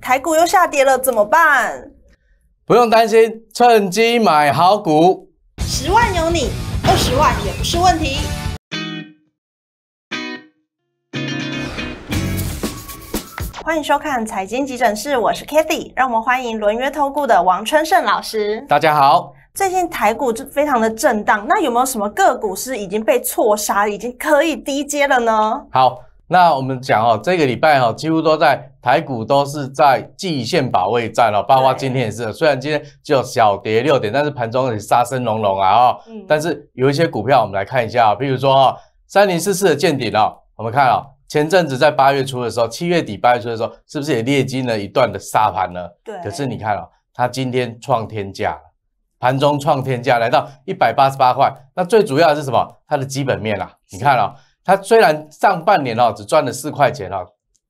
台股又下跌了，怎么办？不用担心，趁机买好股，十万有你，二十万也不是问题。欢迎收看《财经急诊室》，我是 Kathy，让我们欢迎轮约投顾的王春盛老师。大家好，最近台股就非常的震荡，那有没有什么个股是已经被错杀，已经可以低接了呢？好。那我们讲哦，这个礼拜哈，几乎都在台股都是在季线保卫战了，包括今天也是。虽然今天只有小跌六点，但是盘中杀声隆隆啊啊！但是有一些股票，我们来看一下，比如说哈，三零四四的见顶了。我们看啊，前阵子在八月初的时候，七月底八月初的时候，是不是也历经了一段的杀盘呢？对。可是你看哦，它今天创天价，盘中创天价，来到一百八十八块。那最主要的是什么？它的基本面啦，你看哦。它虽然上半年哦只赚了四块钱哦，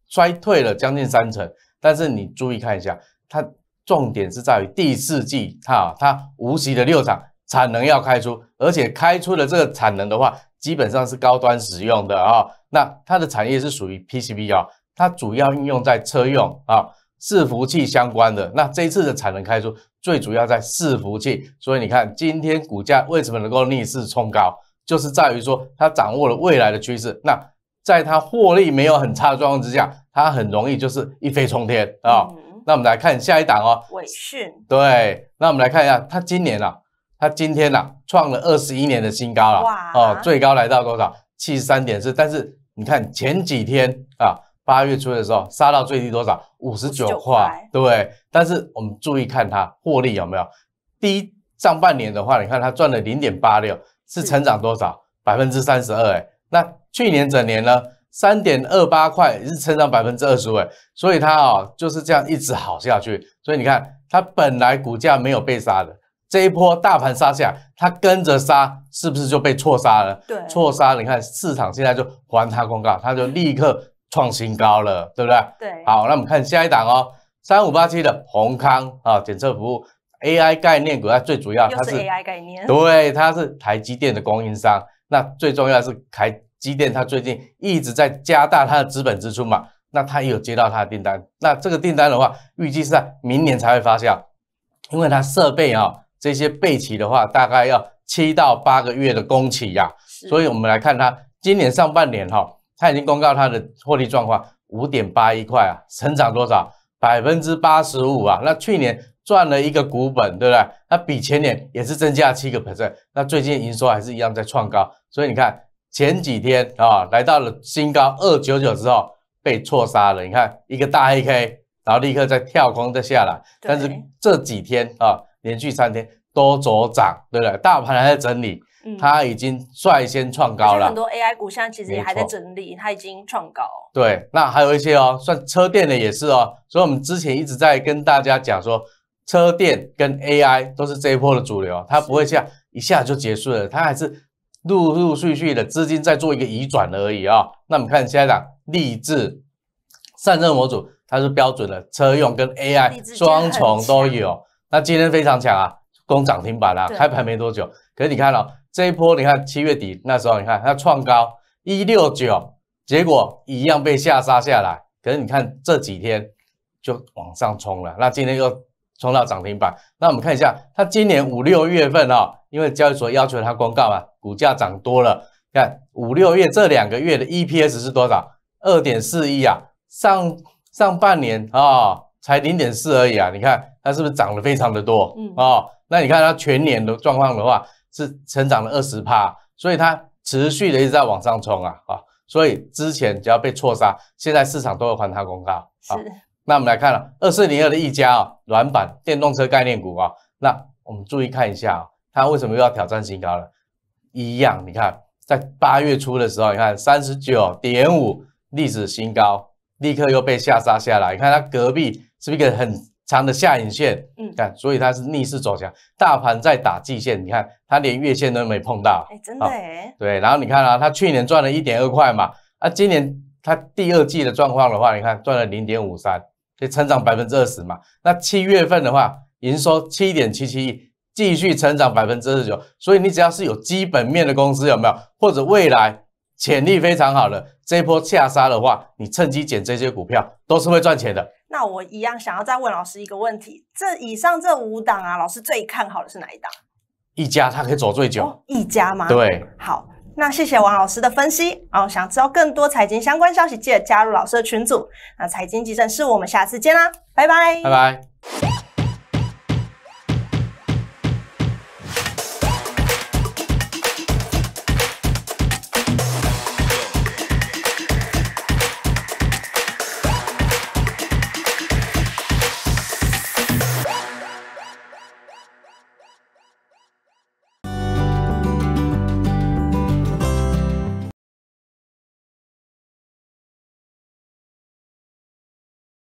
衰退了将近三成，但是你注意看一下，它重点是在于第四季哈，它无锡的六厂产能要开出，而且开出的这个产能的话，基本上是高端使用的啊，那它的产业是属于 PCB 啊，它主要应用在车用啊，伺服器相关的。那这一次的产能开出，最主要在伺服器，所以你看今天股价为什么能够逆势冲高？就是在于说，他掌握了未来的趋势。那在他获利没有很差的状况之下，他很容易就是一飞冲天啊。那我们来看下一档哦。伟讯对，那我们来看一下，它今年啊，它今天啊，创了二十一年的新高了。哇哦，最高来到多少？七十三点四。但是你看前几天啊，八月初的时候杀到最低多少？五十九块，对对？但是我们注意看它获利有没有？第一，上半年的话，你看它赚了零点八六。是成长多少？百分之三十二，哎，那去年整年呢？三点二八块是成长百分之二十五，所以它啊就是这样一直好下去。所以你看，它本来股价没有被杀的这一波大盘杀下，它跟着杀，是不是就被错杀了？对，错杀你看市场现在就还它公告，它就立刻创新高了，对不对？对，好，那我们看下一档哦，三五八七的宏康啊检测服务。AI 概念股，它最主要它是 AI 概念，对，它是台积电的供应商。那最重要的是台积电，它最近一直在加大它的资本支出嘛，那它也有接到它的订单。那这个订单的话，预计是在明年才会发酵，因为它设备啊这些备齐的话，大概要七到八个月的工期呀。所以我们来看它今年上半年哈，它已经公告它的获利状况，五点八一块啊，成长多少？百分之八十五啊，那去年赚了一个股本，对不对？它比前年也是增加了七个 percent，那最近营收还是一样在创高，所以你看前几天啊，来到了新高二九九之后被错杀了。你看一个大黑 K，然后立刻在跳空再下来。但是这几天啊，连续三天多走涨，对不对？大盘还在整理。它已经率先创高了，很多 AI 股现在其实还在整理，它已经创高。对，那还有一些哦，算车电的也是哦，所以我们之前一直在跟大家讲说，车电跟 AI 都是这一波的主流，它不会下一下就结束了，它还是陆陆续续的资金在做一个移转而已啊。那我们看现在讲立志散热模组，它是标准的车用跟 AI 双重都有，那今天非常强啊。攻涨停板啦！开盘没多久，可是你看哦，这一波，你看七月底那时候，你看它创高一六九，结果一样被下杀下来。可是你看这几天就往上冲了，那今天又冲到涨停板。那我们看一下，它今年五六月份啊，因为交易所要求它公告嘛，股价涨多了。看五六月这两个月的 EPS 是多少？二点四亿啊，上上半年啊。才零点四而已啊！你看它是不是涨得非常的多？嗯啊，那你看它全年的状况的话，是成长了二十趴，所以它持续的一直在往上冲啊啊！所以之前只要被错杀，现在市场都会还它公告。是那我们来看了二四零二的一家啊，软板电动车概念股啊，那我们注意看一下，啊、它为什么又要挑战新高了？一样，你看在八月初的时候，你看三十九点五历史新高，立刻又被下杀下来。你看它隔壁。是一个很长的下影线，嗯，看，所以它是逆势走强，大盘在打季线，你看它连月线都没碰到，哎，真的哎，对，然后你看啊，它去年赚了一点二块嘛，啊，今年它第二季的状况的话，你看赚了零点五三，所以成长百分之二十嘛，那七月份的话，营收七点七七亿，继续成长百分之二十九，所以你只要是有基本面的公司有没有，或者未来潜力非常好的，这波下杀的话，你趁机捡这些股票都是会赚钱的。那我一样想要再问老师一个问题，这以上这五档啊，老师最看好的是哪一档？一家，它可以走最久。一家吗？对。好，那谢谢王老师的分析。然后想知道更多财经相关消息，记得加入老师的群组。那财经急诊室，我们下次见啦，拜拜。拜拜。